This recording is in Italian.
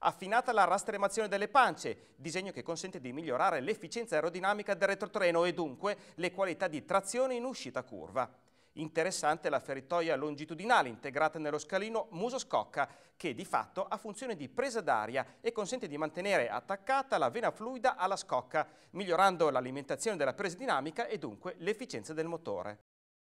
affinata la rastremazione delle pance, disegno che consente di migliorare l'efficienza aerodinamica del retrotreno e dunque le qualità di trazione in uscita curva. Interessante la feritoia longitudinale integrata nello scalino muso-scocca che di fatto ha funzione di presa d'aria e consente di mantenere attaccata la vena fluida alla scocca, migliorando l'alimentazione della presa dinamica e dunque l'efficienza del motore.